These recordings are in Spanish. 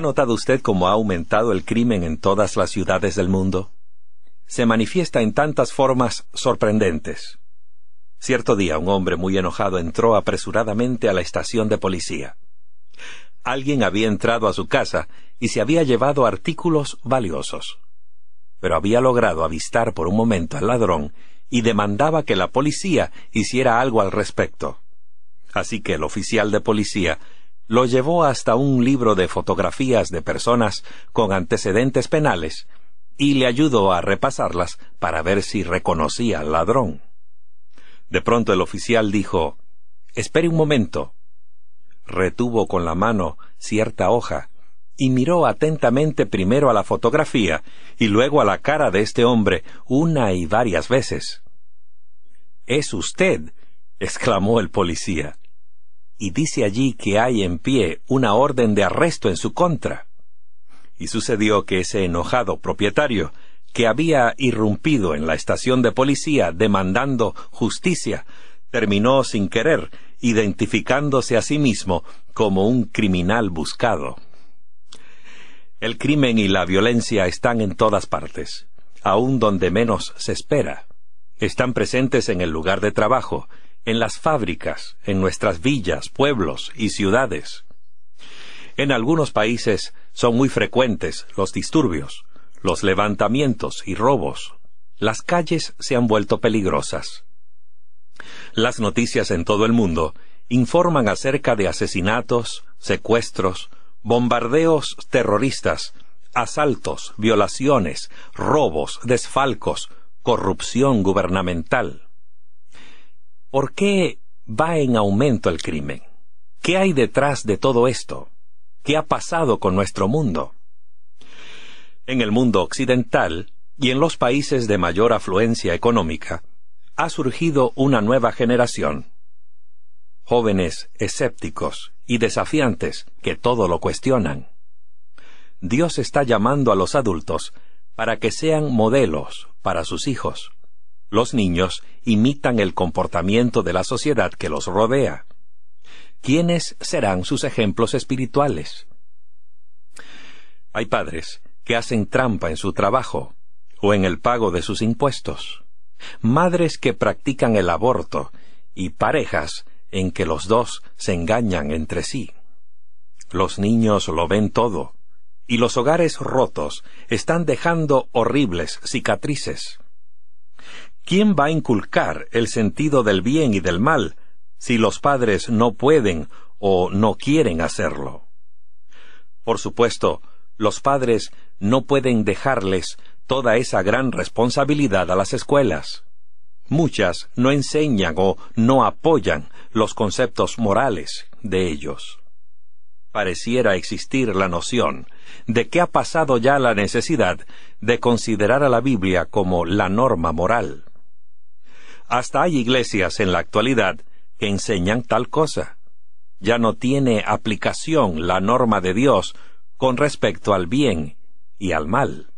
¿Ha notado usted cómo ha aumentado el crimen en todas las ciudades del mundo? Se manifiesta en tantas formas sorprendentes. Cierto día un hombre muy enojado entró apresuradamente a la estación de policía. Alguien había entrado a su casa y se había llevado artículos valiosos. Pero había logrado avistar por un momento al ladrón y demandaba que la policía hiciera algo al respecto. Así que el oficial de policía lo llevó hasta un libro de fotografías de personas con antecedentes penales y le ayudó a repasarlas para ver si reconocía al ladrón. De pronto el oficial dijo Espere un momento. Retuvo con la mano cierta hoja y miró atentamente primero a la fotografía y luego a la cara de este hombre una y varias veces. Es usted, exclamó el policía y dice allí que hay en pie una orden de arresto en su contra. Y sucedió que ese enojado propietario, que había irrumpido en la estación de policía demandando justicia, terminó sin querer identificándose a sí mismo como un criminal buscado. El crimen y la violencia están en todas partes, aun donde menos se espera. Están presentes en el lugar de trabajo, en las fábricas, en nuestras villas, pueblos y ciudades. En algunos países son muy frecuentes los disturbios, los levantamientos y robos. Las calles se han vuelto peligrosas. Las noticias en todo el mundo informan acerca de asesinatos, secuestros, bombardeos terroristas, asaltos, violaciones, robos, desfalcos, corrupción gubernamental. ¿Por qué va en aumento el crimen? ¿Qué hay detrás de todo esto? ¿Qué ha pasado con nuestro mundo? En el mundo occidental y en los países de mayor afluencia económica, ha surgido una nueva generación. Jóvenes escépticos y desafiantes que todo lo cuestionan. Dios está llamando a los adultos para que sean modelos para sus hijos. Los niños imitan el comportamiento de la sociedad que los rodea. ¿Quiénes serán sus ejemplos espirituales? Hay padres que hacen trampa en su trabajo o en el pago de sus impuestos, madres que practican el aborto y parejas en que los dos se engañan entre sí. Los niños lo ven todo, y los hogares rotos están dejando horribles cicatrices. ¿Quién va a inculcar el sentido del bien y del mal si los padres no pueden o no quieren hacerlo? Por supuesto, los padres no pueden dejarles toda esa gran responsabilidad a las escuelas. Muchas no enseñan o no apoyan los conceptos morales de ellos. Pareciera existir la noción de que ha pasado ya la necesidad de considerar a la Biblia como la norma moral. Hasta hay iglesias en la actualidad que enseñan tal cosa. Ya no tiene aplicación la norma de Dios con respecto al bien y al mal.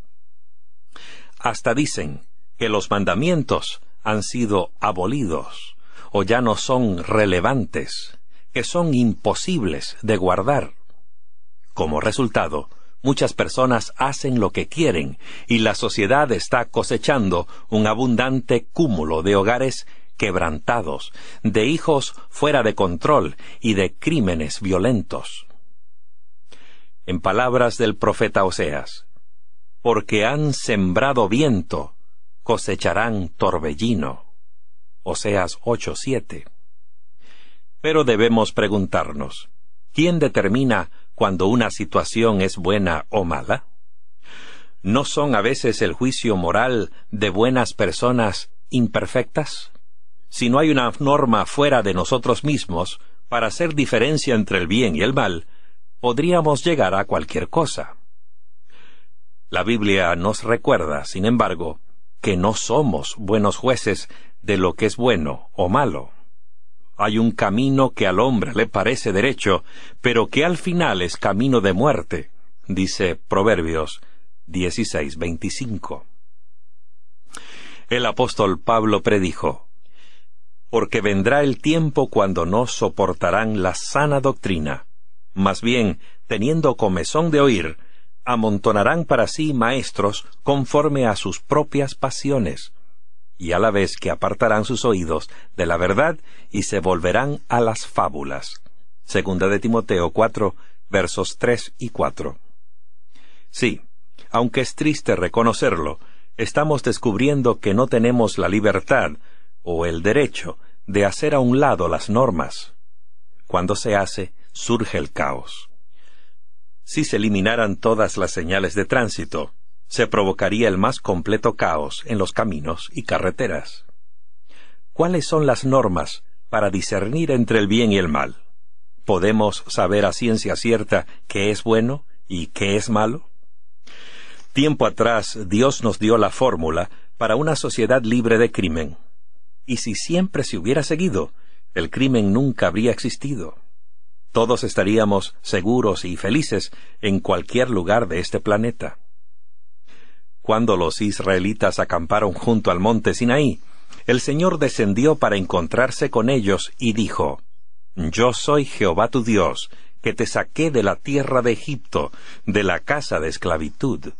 Hasta dicen que los mandamientos han sido abolidos o ya no son relevantes, que son imposibles de guardar. Como resultado, Muchas personas hacen lo que quieren y la sociedad está cosechando un abundante cúmulo de hogares quebrantados, de hijos fuera de control y de crímenes violentos. En palabras del profeta Oseas, porque han sembrado viento, cosecharán torbellino. Oseas 8:7. Pero debemos preguntarnos, ¿quién determina cuando una situación es buena o mala? ¿No son a veces el juicio moral de buenas personas imperfectas? Si no hay una norma fuera de nosotros mismos para hacer diferencia entre el bien y el mal, podríamos llegar a cualquier cosa. La Biblia nos recuerda, sin embargo, que no somos buenos jueces de lo que es bueno o malo. Hay un camino que al hombre le parece derecho, pero que al final es camino de muerte, dice Proverbios 16:25. El apóstol Pablo predijo, porque vendrá el tiempo cuando no soportarán la sana doctrina. Más bien, teniendo comezón de oír, amontonarán para sí maestros conforme a sus propias pasiones y a la vez que apartarán sus oídos de la verdad y se volverán a las fábulas. Segunda de Timoteo 4, versos 3 y 4. Sí, aunque es triste reconocerlo, estamos descubriendo que no tenemos la libertad o el derecho de hacer a un lado las normas. Cuando se hace, surge el caos. Si se eliminaran todas las señales de tránsito, se provocaría el más completo caos en los caminos y carreteras. ¿Cuáles son las normas para discernir entre el bien y el mal? ¿Podemos saber a ciencia cierta qué es bueno y qué es malo? Tiempo atrás Dios nos dio la fórmula para una sociedad libre de crimen. Y si siempre se hubiera seguido, el crimen nunca habría existido. Todos estaríamos seguros y felices en cualquier lugar de este planeta. Cuando los israelitas acamparon junto al monte Sinaí, el Señor descendió para encontrarse con ellos y dijo, Yo soy Jehová tu Dios, que te saqué de la tierra de Egipto, de la casa de esclavitud.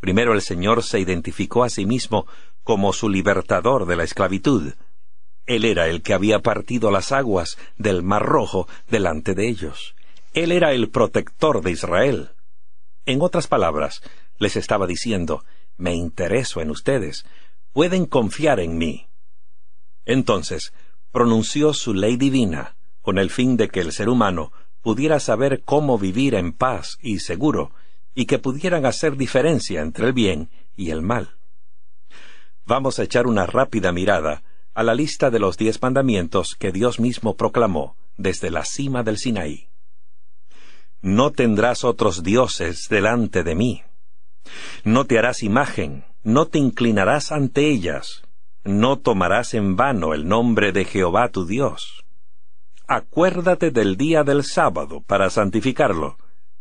Primero el Señor se identificó a sí mismo como su libertador de la esclavitud. Él era el que había partido las aguas del Mar Rojo delante de ellos. Él era el protector de Israel. En otras palabras, les estaba diciendo, me intereso en ustedes, pueden confiar en mí. Entonces, pronunció su ley divina, con el fin de que el ser humano pudiera saber cómo vivir en paz y seguro, y que pudieran hacer diferencia entre el bien y el mal. Vamos a echar una rápida mirada a la lista de los diez mandamientos que Dios mismo proclamó desde la cima del Sinaí. No tendrás otros dioses delante de mí. No te harás imagen, no te inclinarás ante ellas, no tomarás en vano el nombre de Jehová tu Dios. Acuérdate del día del sábado para santificarlo.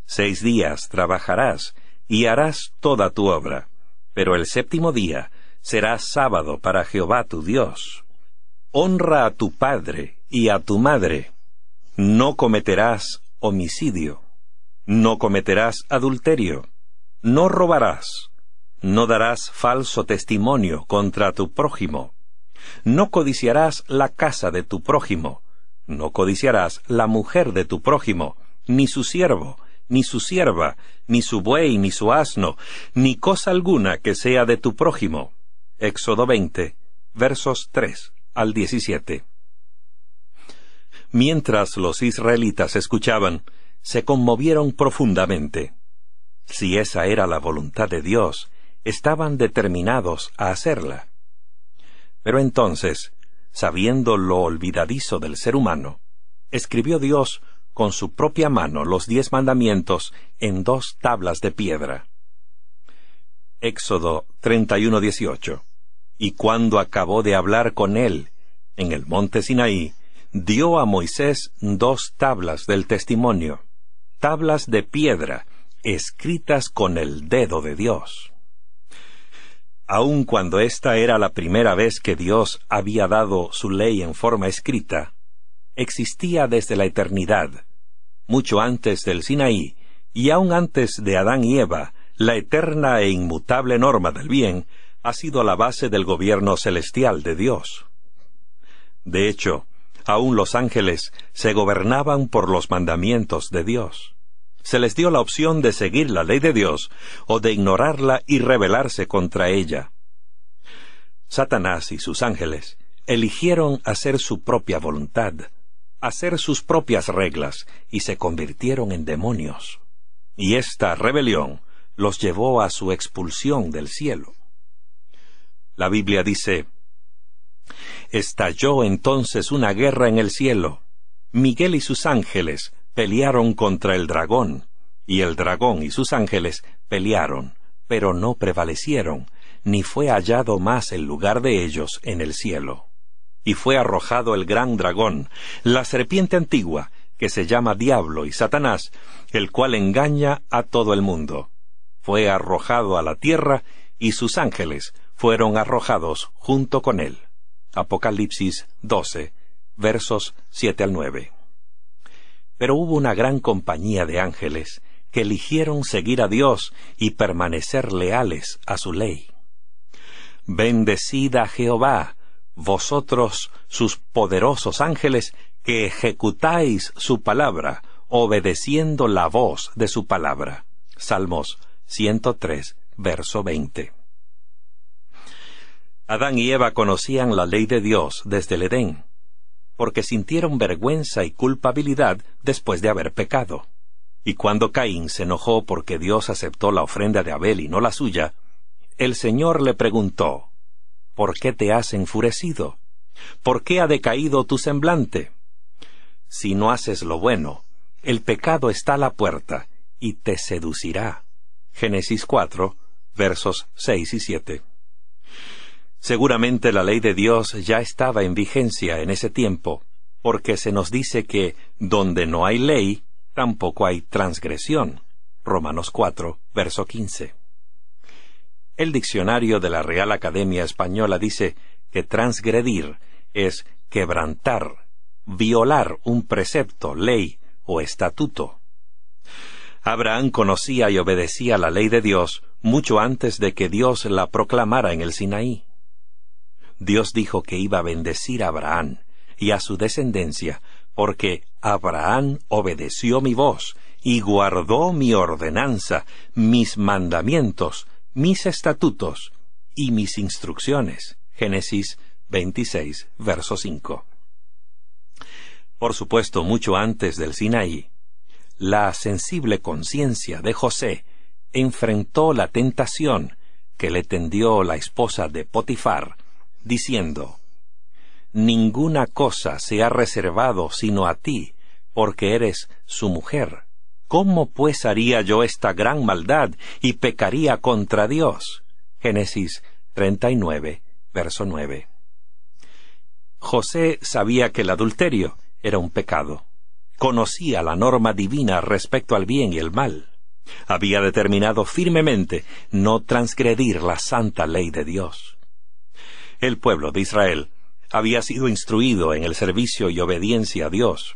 Seis días trabajarás y harás toda tu obra, pero el séptimo día será sábado para Jehová tu Dios. Honra a tu padre y a tu madre. No cometerás homicidio. No cometerás adulterio. No robarás. No darás falso testimonio contra tu prójimo. No codiciarás la casa de tu prójimo. No codiciarás la mujer de tu prójimo, ni su siervo, ni su sierva, ni su buey, ni su asno, ni cosa alguna que sea de tu prójimo. Éxodo 20, versos 3 al 17. Mientras los israelitas escuchaban, se conmovieron profundamente si esa era la voluntad de Dios, estaban determinados a hacerla. Pero entonces, sabiendo lo olvidadizo del ser humano, escribió Dios con su propia mano los diez mandamientos en dos tablas de piedra. Éxodo 31:18 Y cuando acabó de hablar con él, en el monte Sinaí, dio a Moisés dos tablas del testimonio, tablas de piedra, escritas con el dedo de Dios. Aun cuando esta era la primera vez que Dios había dado su ley en forma escrita, existía desde la eternidad, mucho antes del Sinaí, y aun antes de Adán y Eva, la eterna e inmutable norma del bien ha sido la base del gobierno celestial de Dios. De hecho, aun los ángeles se gobernaban por los mandamientos de Dios se les dio la opción de seguir la ley de Dios o de ignorarla y rebelarse contra ella. Satanás y sus ángeles eligieron hacer su propia voluntad, hacer sus propias reglas, y se convirtieron en demonios. Y esta rebelión los llevó a su expulsión del cielo. La Biblia dice, Estalló entonces una guerra en el cielo. Miguel y sus ángeles pelearon contra el dragón, y el dragón y sus ángeles pelearon, pero no prevalecieron, ni fue hallado más el lugar de ellos en el cielo. Y fue arrojado el gran dragón, la serpiente antigua, que se llama Diablo y Satanás, el cual engaña a todo el mundo. Fue arrojado a la tierra, y sus ángeles fueron arrojados junto con él. Apocalipsis 12, versos 7 al 9. Pero hubo una gran compañía de ángeles que eligieron seguir a Dios y permanecer leales a su ley. Bendecida Jehová, vosotros sus poderosos ángeles que ejecutáis su palabra, obedeciendo la voz de su palabra. Salmos 103, verso 20. Adán y Eva conocían la ley de Dios desde el Edén, porque sintieron vergüenza y culpabilidad después de haber pecado. Y cuando Caín se enojó porque Dios aceptó la ofrenda de Abel y no la suya, el Señor le preguntó, ¿Por qué te has enfurecido? ¿Por qué ha decaído tu semblante? Si no haces lo bueno, el pecado está a la puerta y te seducirá. Génesis 4, versos 6 y 7. Seguramente la ley de Dios ya estaba en vigencia en ese tiempo, porque se nos dice que donde no hay ley, tampoco hay transgresión. Romanos 4, verso 15. El diccionario de la Real Academia Española dice que transgredir es quebrantar, violar un precepto, ley o estatuto. Abraham conocía y obedecía la ley de Dios mucho antes de que Dios la proclamara en el Sinaí. Dios dijo que iba a bendecir a Abraham y a su descendencia, porque Abraham obedeció mi voz y guardó mi ordenanza, mis mandamientos, mis estatutos y mis instrucciones. Génesis 26, Por supuesto, mucho antes del Sinaí, la sensible conciencia de José enfrentó la tentación que le tendió la esposa de Potifar diciendo, Ninguna cosa se ha reservado sino a ti, porque eres su mujer. ¿Cómo pues haría yo esta gran maldad y pecaría contra Dios? Génesis 39, verso 9. José sabía que el adulterio era un pecado. Conocía la norma divina respecto al bien y el mal. Había determinado firmemente no transgredir la santa ley de Dios. El pueblo de Israel había sido instruido en el servicio y obediencia a Dios,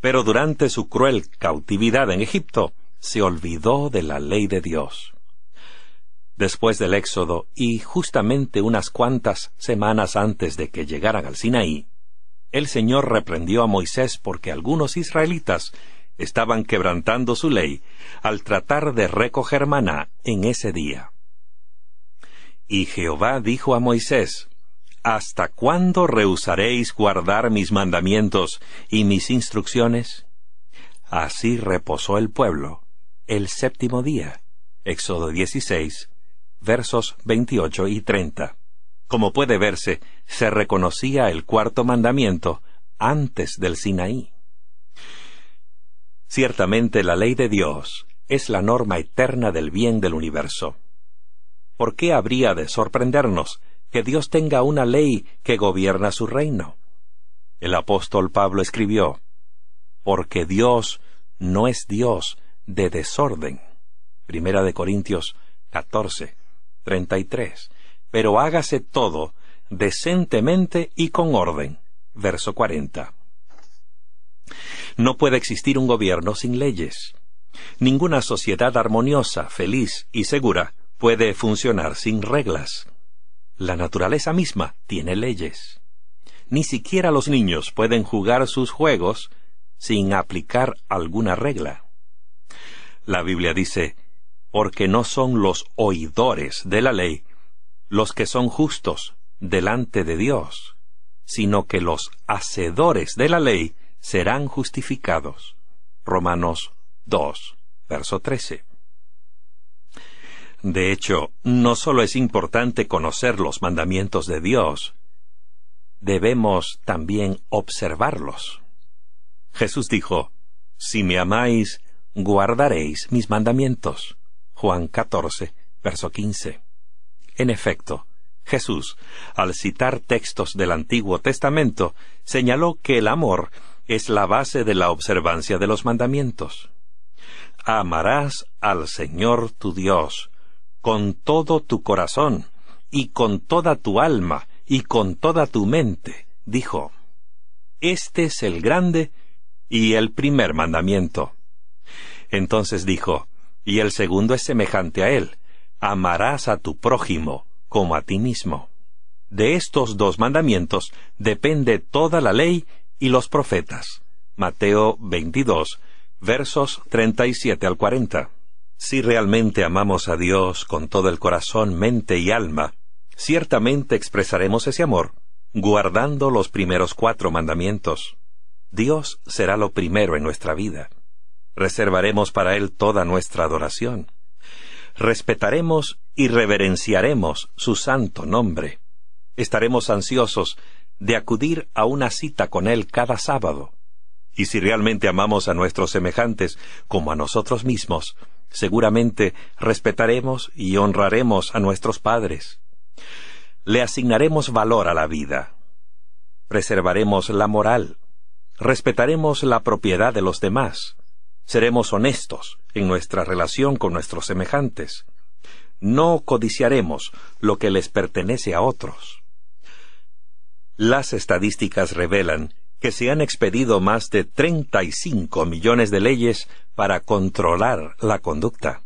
pero durante su cruel cautividad en Egipto se olvidó de la ley de Dios. Después del Éxodo y justamente unas cuantas semanas antes de que llegaran al Sinaí, el Señor reprendió a Moisés porque algunos israelitas estaban quebrantando su ley al tratar de recoger maná en ese día. Y Jehová dijo a Moisés, ¿Hasta cuándo rehusaréis guardar mis mandamientos y mis instrucciones? Así reposó el pueblo el séptimo día. Éxodo 16, versos 28 y 30. Como puede verse, se reconocía el cuarto mandamiento antes del Sinaí. Ciertamente la ley de Dios es la norma eterna del bien del universo. ¿por qué habría de sorprendernos que Dios tenga una ley que gobierna su reino? El apóstol Pablo escribió, Porque Dios no es Dios de desorden. Primera de Corintios 14, 33. Pero hágase todo decentemente y con orden. Verso 40. No puede existir un gobierno sin leyes. Ninguna sociedad armoniosa, feliz y segura puede funcionar sin reglas. La naturaleza misma tiene leyes. Ni siquiera los niños pueden jugar sus juegos sin aplicar alguna regla. La Biblia dice, porque no son los oidores de la ley los que son justos delante de Dios, sino que los hacedores de la ley serán justificados. Romanos 2, verso 13. De hecho, no solo es importante conocer los mandamientos de Dios, debemos también observarlos. Jesús dijo, Si me amáis, guardaréis mis mandamientos. Juan 14, verso 15. En efecto, Jesús, al citar textos del Antiguo Testamento, señaló que el amor es la base de la observancia de los mandamientos. Amarás al Señor tu Dios con todo tu corazón, y con toda tu alma, y con toda tu mente, dijo, Este es el grande y el primer mandamiento. Entonces dijo, Y el segundo es semejante a él, amarás a tu prójimo como a ti mismo. De estos dos mandamientos depende toda la ley y los profetas. Mateo 22, versos 37 al 40. Si realmente amamos a Dios con todo el corazón, mente y alma, ciertamente expresaremos ese amor guardando los primeros cuatro mandamientos. Dios será lo primero en nuestra vida. Reservaremos para Él toda nuestra adoración. Respetaremos y reverenciaremos su santo nombre. Estaremos ansiosos de acudir a una cita con Él cada sábado. Y si realmente amamos a nuestros semejantes como a nosotros mismos, Seguramente respetaremos y honraremos a nuestros padres. Le asignaremos valor a la vida. Preservaremos la moral. Respetaremos la propiedad de los demás. Seremos honestos en nuestra relación con nuestros semejantes. No codiciaremos lo que les pertenece a otros. Las estadísticas revelan que se han expedido más de 35 millones de leyes para controlar la conducta.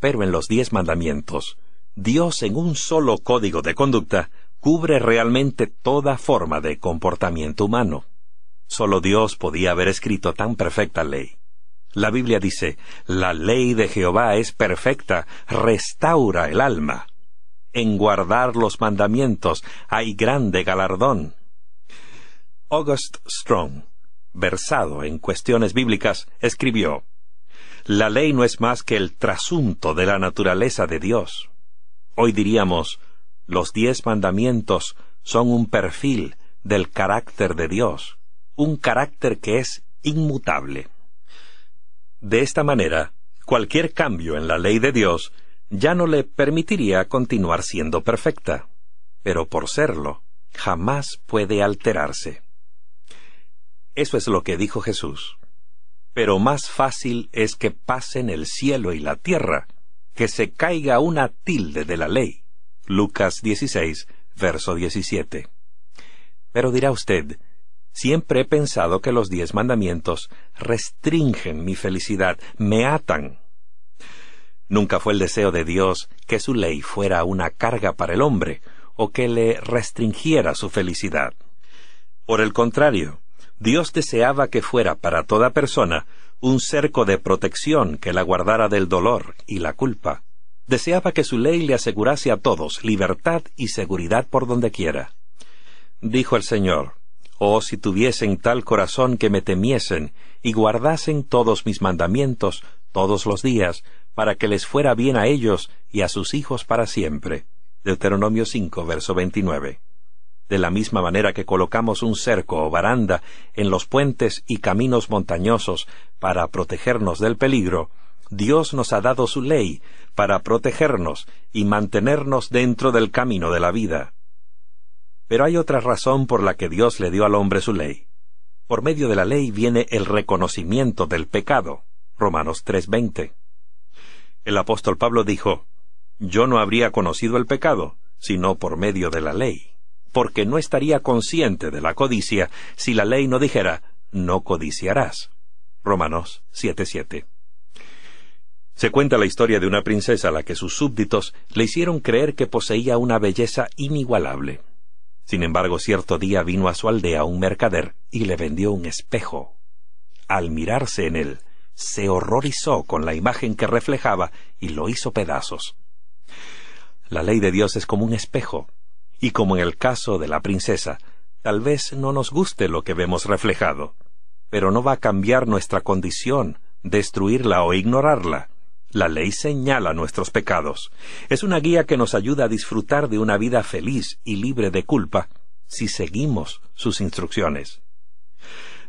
Pero en los diez mandamientos, Dios en un solo código de conducta cubre realmente toda forma de comportamiento humano. Solo Dios podía haber escrito tan perfecta ley. La Biblia dice, la ley de Jehová es perfecta, restaura el alma. En guardar los mandamientos hay grande galardón. August Strong, versado en cuestiones bíblicas, escribió, La ley no es más que el trasunto de la naturaleza de Dios. Hoy diríamos, los diez mandamientos son un perfil del carácter de Dios, un carácter que es inmutable. De esta manera, cualquier cambio en la ley de Dios ya no le permitiría continuar siendo perfecta, pero por serlo, jamás puede alterarse. Eso es lo que dijo Jesús. Pero más fácil es que pasen el cielo y la tierra, que se caiga una tilde de la ley. Lucas 16, verso 17. Pero dirá usted, siempre he pensado que los diez mandamientos restringen mi felicidad, me atan. Nunca fue el deseo de Dios que su ley fuera una carga para el hombre o que le restringiera su felicidad. Por el contrario, Dios deseaba que fuera para toda persona un cerco de protección que la guardara del dolor y la culpa. Deseaba que su ley le asegurase a todos libertad y seguridad por donde quiera. Dijo el Señor, Oh, si tuviesen tal corazón que me temiesen y guardasen todos mis mandamientos todos los días, para que les fuera bien a ellos y a sus hijos para siempre. Deuteronomio 5, verso 29 de la misma manera que colocamos un cerco o baranda en los puentes y caminos montañosos para protegernos del peligro, Dios nos ha dado su ley para protegernos y mantenernos dentro del camino de la vida. Pero hay otra razón por la que Dios le dio al hombre su ley. Por medio de la ley viene el reconocimiento del pecado. Romanos 3:20. El apóstol Pablo dijo, Yo no habría conocido el pecado, sino por medio de la ley porque no estaría consciente de la codicia si la ley no dijera, no codiciarás. Romanos 7:7. Se cuenta la historia de una princesa a la que sus súbditos le hicieron creer que poseía una belleza inigualable. Sin embargo, cierto día vino a su aldea un mercader y le vendió un espejo. Al mirarse en él, se horrorizó con la imagen que reflejaba y lo hizo pedazos. La ley de Dios es como un espejo y como en el caso de la princesa, tal vez no nos guste lo que vemos reflejado, pero no va a cambiar nuestra condición, destruirla o ignorarla. La ley señala nuestros pecados. Es una guía que nos ayuda a disfrutar de una vida feliz y libre de culpa si seguimos sus instrucciones.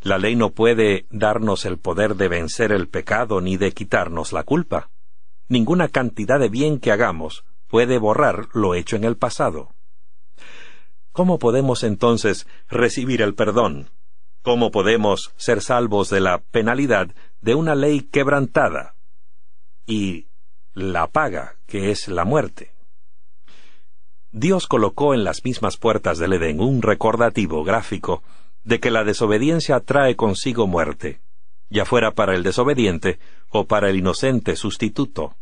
La ley no puede darnos el poder de vencer el pecado ni de quitarnos la culpa. Ninguna cantidad de bien que hagamos puede borrar lo hecho en el pasado. ¿Cómo podemos entonces recibir el perdón? ¿Cómo podemos ser salvos de la penalidad de una ley quebrantada? Y la paga, que es la muerte. Dios colocó en las mismas puertas del Edén un recordativo gráfico de que la desobediencia trae consigo muerte, ya fuera para el desobediente o para el inocente sustituto.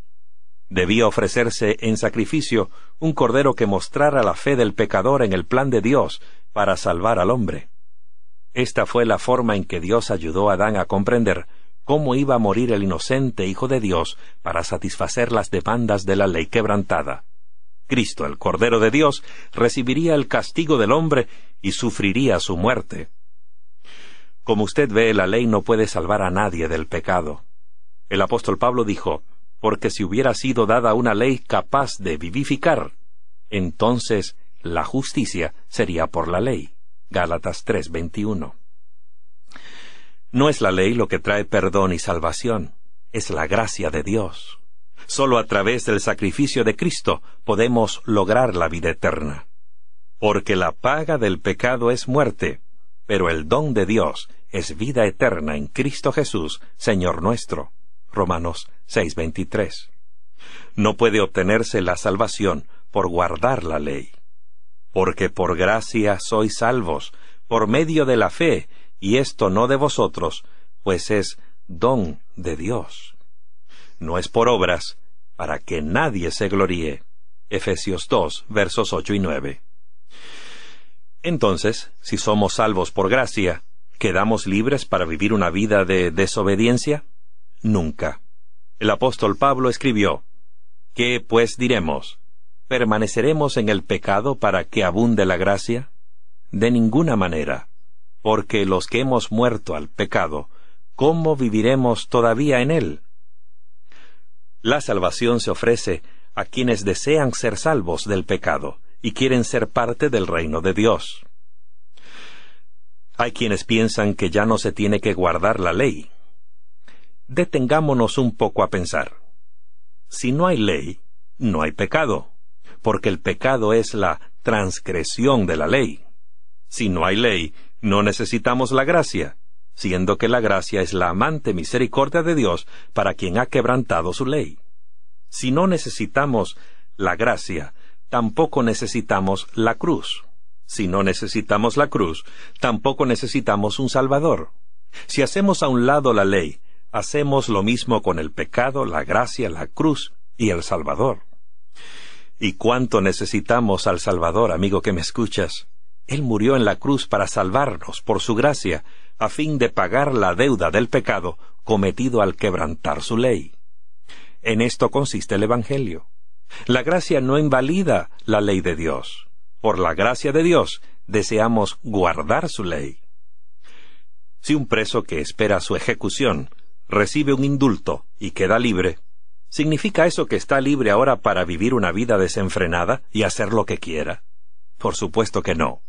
Debía ofrecerse en sacrificio un cordero que mostrara la fe del pecador en el plan de Dios para salvar al hombre. Esta fue la forma en que Dios ayudó a Adán a comprender cómo iba a morir el inocente Hijo de Dios para satisfacer las demandas de la ley quebrantada. Cristo, el Cordero de Dios, recibiría el castigo del hombre y sufriría su muerte. Como usted ve, la ley no puede salvar a nadie del pecado. El apóstol Pablo dijo, porque si hubiera sido dada una ley capaz de vivificar, entonces la justicia sería por la ley. Gálatas 3:21. No es la ley lo que trae perdón y salvación, es la gracia de Dios. Solo a través del sacrificio de Cristo podemos lograr la vida eterna. Porque la paga del pecado es muerte, pero el don de Dios es vida eterna en Cristo Jesús, Señor nuestro. Romanos 6:23. No puede obtenerse la salvación por guardar la ley. Porque por gracia sois salvos, por medio de la fe, y esto no de vosotros, pues es don de Dios. No es por obras, para que nadie se gloríe. Efesios 2, versos 8 y 9. Entonces, si somos salvos por gracia, ¿quedamos libres para vivir una vida de desobediencia? nunca. El apóstol Pablo escribió, ¿Qué pues diremos? ¿Permaneceremos en el pecado para que abunde la gracia? De ninguna manera, porque los que hemos muerto al pecado, ¿cómo viviremos todavía en él? La salvación se ofrece a quienes desean ser salvos del pecado y quieren ser parte del reino de Dios. Hay quienes piensan que ya no se tiene que guardar la ley, detengámonos un poco a pensar. Si no hay ley, no hay pecado, porque el pecado es la transgresión de la ley. Si no hay ley, no necesitamos la gracia, siendo que la gracia es la amante misericordia de Dios para quien ha quebrantado su ley. Si no necesitamos la gracia, tampoco necesitamos la cruz. Si no necesitamos la cruz, tampoco necesitamos un Salvador. Si hacemos a un lado la ley hacemos lo mismo con el pecado, la gracia, la cruz y el Salvador. ¿Y cuánto necesitamos al Salvador, amigo que me escuchas? Él murió en la cruz para salvarnos por su gracia, a fin de pagar la deuda del pecado cometido al quebrantar su ley. En esto consiste el Evangelio. La gracia no invalida la ley de Dios. Por la gracia de Dios deseamos guardar su ley. Si un preso que espera su ejecución recibe un indulto y queda libre, ¿significa eso que está libre ahora para vivir una vida desenfrenada y hacer lo que quiera? Por supuesto que no.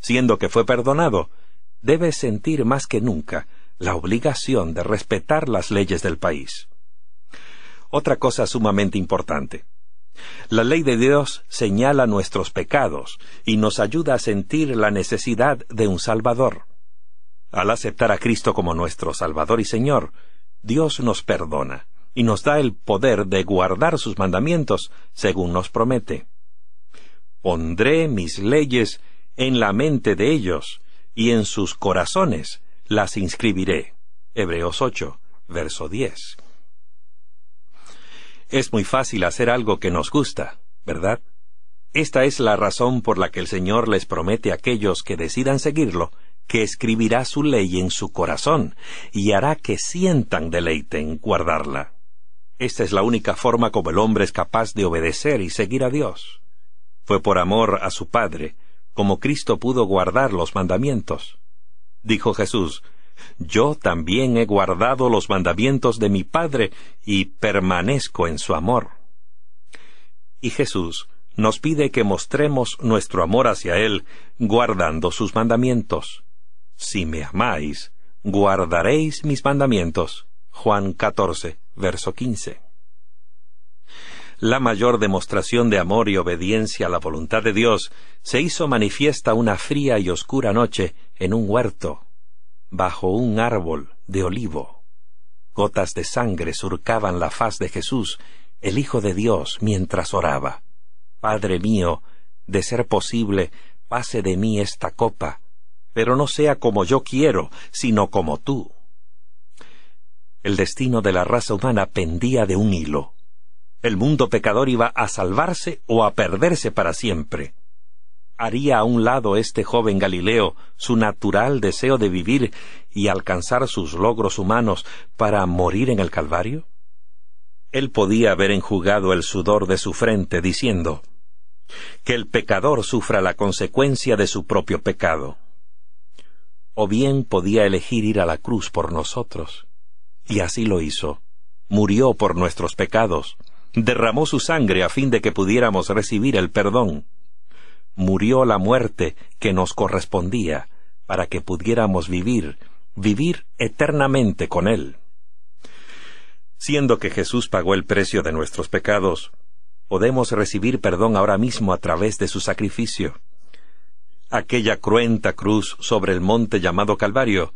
Siendo que fue perdonado, debe sentir más que nunca la obligación de respetar las leyes del país. Otra cosa sumamente importante. La ley de Dios señala nuestros pecados y nos ayuda a sentir la necesidad de un Salvador. Al aceptar a Cristo como nuestro Salvador y Señor, Dios nos perdona y nos da el poder de guardar sus mandamientos, según nos promete. Pondré mis leyes en la mente de ellos, y en sus corazones las inscribiré. Hebreos 8, verso 10. Es muy fácil hacer algo que nos gusta, ¿verdad? Esta es la razón por la que el Señor les promete a aquellos que decidan seguirlo que escribirá su ley en su corazón y hará que sientan deleite en guardarla. Esta es la única forma como el hombre es capaz de obedecer y seguir a Dios. Fue por amor a su Padre como Cristo pudo guardar los mandamientos. Dijo Jesús, Yo también he guardado los mandamientos de mi Padre y permanezco en su amor. Y Jesús nos pide que mostremos nuestro amor hacia Él guardando sus mandamientos. Si me amáis, guardaréis mis mandamientos. Juan 14, verso 15. La mayor demostración de amor y obediencia a la voluntad de Dios se hizo manifiesta una fría y oscura noche en un huerto, bajo un árbol de olivo. Gotas de sangre surcaban la faz de Jesús, el Hijo de Dios, mientras oraba. Padre mío, de ser posible, pase de mí esta copa, pero no sea como yo quiero, sino como tú. El destino de la raza humana pendía de un hilo. El mundo pecador iba a salvarse o a perderse para siempre. Haría a un lado este joven Galileo su natural deseo de vivir y alcanzar sus logros humanos para morir en el Calvario? Él podía haber enjugado el sudor de su frente diciendo, Que el pecador sufra la consecuencia de su propio pecado o bien podía elegir ir a la cruz por nosotros. Y así lo hizo. Murió por nuestros pecados, derramó su sangre a fin de que pudiéramos recibir el perdón. Murió la muerte que nos correspondía, para que pudiéramos vivir, vivir eternamente con Él. Siendo que Jesús pagó el precio de nuestros pecados, podemos recibir perdón ahora mismo a través de su sacrificio. Aquella cruenta cruz sobre el monte llamado Calvario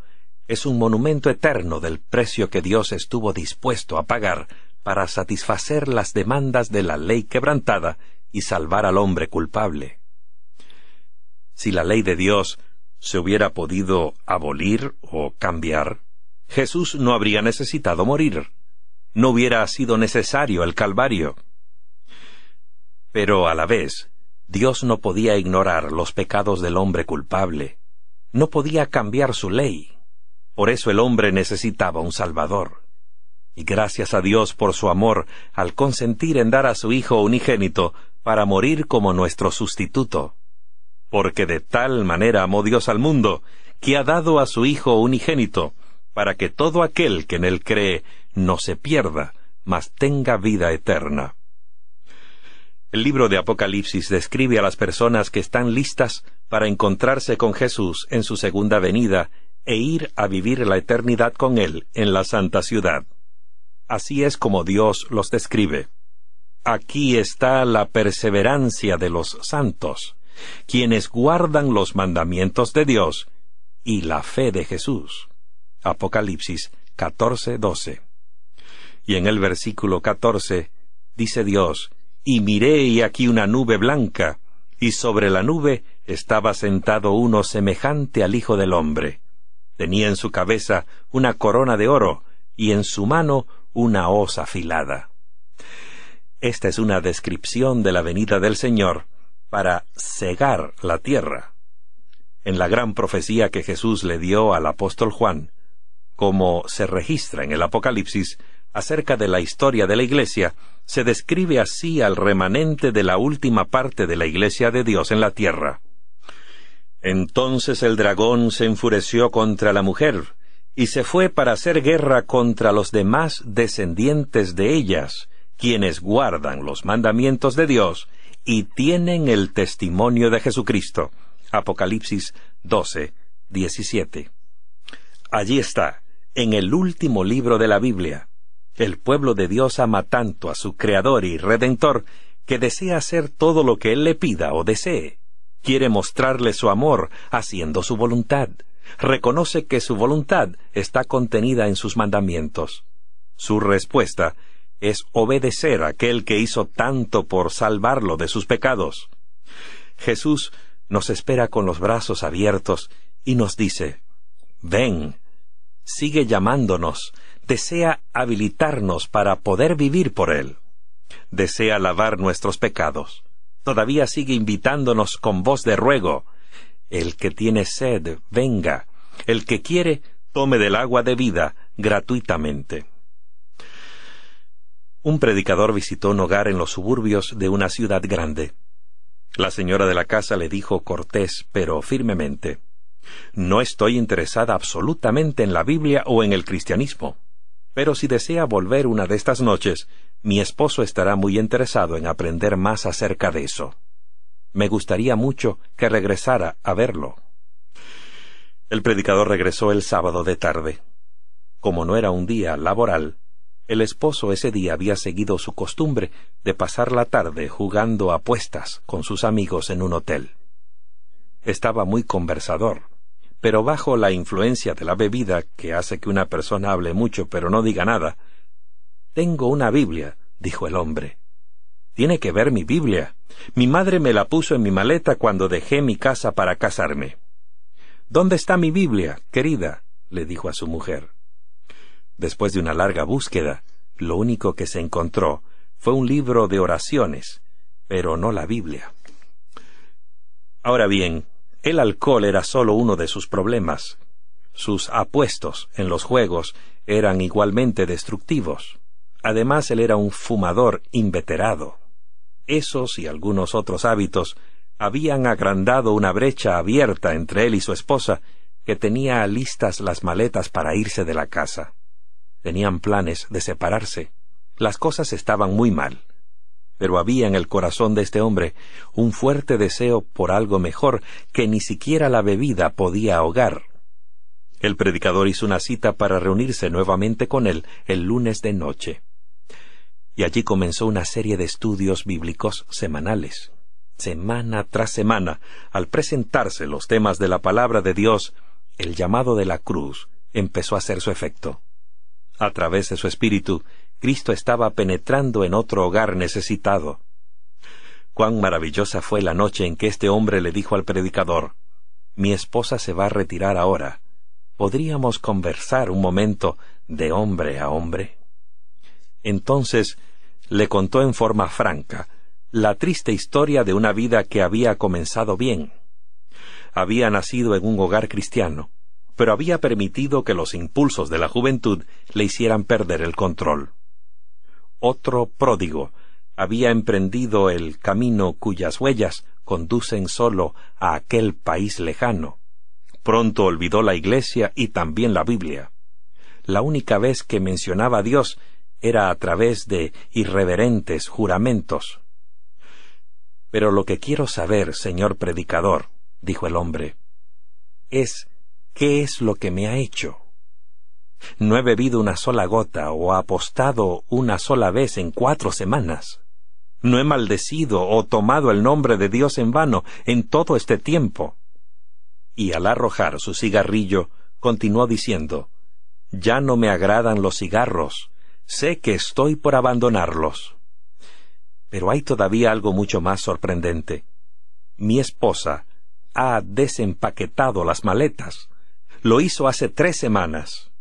es un monumento eterno del precio que Dios estuvo dispuesto a pagar para satisfacer las demandas de la ley quebrantada y salvar al hombre culpable. Si la ley de Dios se hubiera podido abolir o cambiar, Jesús no habría necesitado morir. No hubiera sido necesario el Calvario. Pero a la vez, Dios no podía ignorar los pecados del hombre culpable, no podía cambiar su ley. Por eso el hombre necesitaba un Salvador. Y gracias a Dios por su amor al consentir en dar a su Hijo unigénito para morir como nuestro sustituto. Porque de tal manera amó Dios al mundo, que ha dado a su Hijo unigénito, para que todo aquel que en él cree no se pierda, mas tenga vida eterna. El libro de Apocalipsis describe a las personas que están listas para encontrarse con Jesús en su segunda venida e ir a vivir la eternidad con Él en la santa ciudad. Así es como Dios los describe. Aquí está la perseverancia de los santos, quienes guardan los mandamientos de Dios y la fe de Jesús. Apocalipsis 14:12. Y en el versículo 14 dice Dios, y miré y aquí una nube blanca, y sobre la nube estaba sentado uno semejante al Hijo del Hombre. Tenía en su cabeza una corona de oro, y en su mano una hoz afilada. Esta es una descripción de la venida del Señor para cegar la tierra. En la gran profecía que Jesús le dio al apóstol Juan, como se registra en el Apocalipsis, acerca de la historia de la Iglesia, se describe así al remanente de la última parte de la Iglesia de Dios en la tierra. Entonces el dragón se enfureció contra la mujer, y se fue para hacer guerra contra los demás descendientes de ellas, quienes guardan los mandamientos de Dios y tienen el testimonio de Jesucristo. Apocalipsis 12, 17. Allí está, en el último libro de la Biblia, el pueblo de Dios ama tanto a su Creador y Redentor que desea hacer todo lo que Él le pida o desee. Quiere mostrarle su amor haciendo su voluntad. Reconoce que su voluntad está contenida en sus mandamientos. Su respuesta es obedecer a aquel que hizo tanto por salvarlo de sus pecados. Jesús nos espera con los brazos abiertos y nos dice, Ven, sigue llamándonos, desea habilitarnos para poder vivir por Él. Desea lavar nuestros pecados. Todavía sigue invitándonos con voz de ruego. El que tiene sed, venga. El que quiere, tome del agua de vida gratuitamente. Un predicador visitó un hogar en los suburbios de una ciudad grande. La señora de la casa le dijo cortés pero firmemente No estoy interesada absolutamente en la Biblia o en el cristianismo. Pero si desea volver una de estas noches, mi esposo estará muy interesado en aprender más acerca de eso. Me gustaría mucho que regresara a verlo. El predicador regresó el sábado de tarde. Como no era un día laboral, el esposo ese día había seguido su costumbre de pasar la tarde jugando apuestas con sus amigos en un hotel. Estaba muy conversador pero bajo la influencia de la bebida que hace que una persona hable mucho pero no diga nada. Tengo una Biblia, dijo el hombre. Tiene que ver mi Biblia. Mi madre me la puso en mi maleta cuando dejé mi casa para casarme. ¿Dónde está mi Biblia, querida? le dijo a su mujer. Después de una larga búsqueda, lo único que se encontró fue un libro de oraciones, pero no la Biblia. Ahora bien, el alcohol era solo uno de sus problemas. Sus apuestos en los juegos eran igualmente destructivos. Además, él era un fumador inveterado. Esos y algunos otros hábitos habían agrandado una brecha abierta entre él y su esposa, que tenía listas las maletas para irse de la casa. Tenían planes de separarse. Las cosas estaban muy mal pero había en el corazón de este hombre un fuerte deseo por algo mejor que ni siquiera la bebida podía ahogar. El predicador hizo una cita para reunirse nuevamente con él el lunes de noche. Y allí comenzó una serie de estudios bíblicos semanales. Semana tras semana, al presentarse los temas de la palabra de Dios, el llamado de la cruz empezó a hacer su efecto. A través de su espíritu, Cristo estaba penetrando en otro hogar necesitado. Cuán maravillosa fue la noche en que este hombre le dijo al predicador, Mi esposa se va a retirar ahora. ¿Podríamos conversar un momento de hombre a hombre? Entonces le contó en forma franca la triste historia de una vida que había comenzado bien. Había nacido en un hogar cristiano, pero había permitido que los impulsos de la juventud le hicieran perder el control otro pródigo, había emprendido el camino cuyas huellas conducen sólo a aquel país lejano. Pronto olvidó la Iglesia y también la Biblia. La única vez que mencionaba a Dios era a través de irreverentes juramentos. Pero lo que quiero saber, señor predicador, dijo el hombre, es qué es lo que me ha hecho. No he bebido una sola gota o apostado una sola vez en cuatro semanas. No he maldecido o tomado el nombre de Dios en vano en todo este tiempo. Y al arrojar su cigarrillo, continuó diciendo, Ya no me agradan los cigarros, sé que estoy por abandonarlos. Pero hay todavía algo mucho más sorprendente. Mi esposa ha desempaquetado las maletas. Lo hizo hace tres semanas.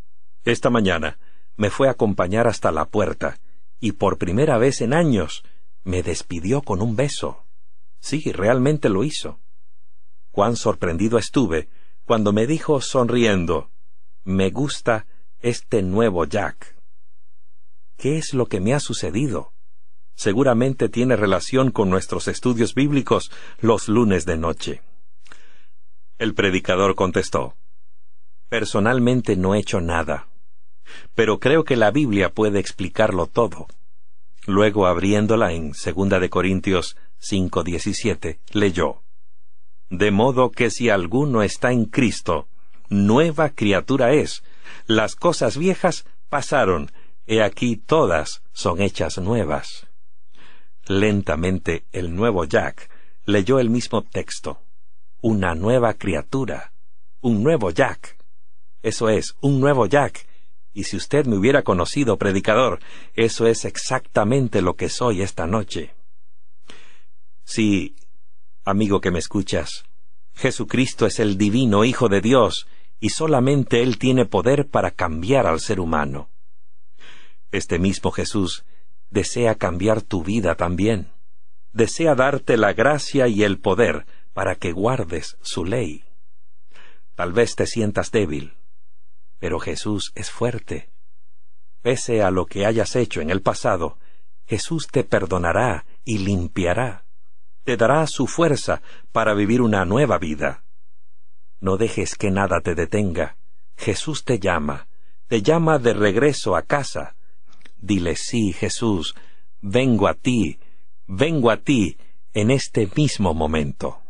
Esta mañana me fue a acompañar hasta la puerta y por primera vez en años me despidió con un beso. Sí, realmente lo hizo. Cuán sorprendido estuve cuando me dijo sonriendo Me gusta este nuevo Jack. ¿Qué es lo que me ha sucedido? Seguramente tiene relación con nuestros estudios bíblicos los lunes de noche. El predicador contestó Personalmente no he hecho nada pero creo que la Biblia puede explicarlo todo. Luego, abriéndola en segunda de Corintios 5:17, leyó: De modo que si alguno está en Cristo, nueva criatura es. Las cosas viejas pasaron, he aquí todas son hechas nuevas. Lentamente el nuevo Jack leyó el mismo texto. Una nueva criatura. Un nuevo Jack. Eso es, un nuevo Jack y si usted me hubiera conocido, predicador, eso es exactamente lo que soy esta noche. Sí, amigo que me escuchas, Jesucristo es el divino Hijo de Dios, y solamente Él tiene poder para cambiar al ser humano. Este mismo Jesús desea cambiar tu vida también. Desea darte la gracia y el poder para que guardes su ley. Tal vez te sientas débil, pero Jesús es fuerte. Pese a lo que hayas hecho en el pasado, Jesús te perdonará y limpiará. Te dará su fuerza para vivir una nueva vida. No dejes que nada te detenga. Jesús te llama, te llama de regreso a casa. Dile sí, Jesús, vengo a ti, vengo a ti en este mismo momento.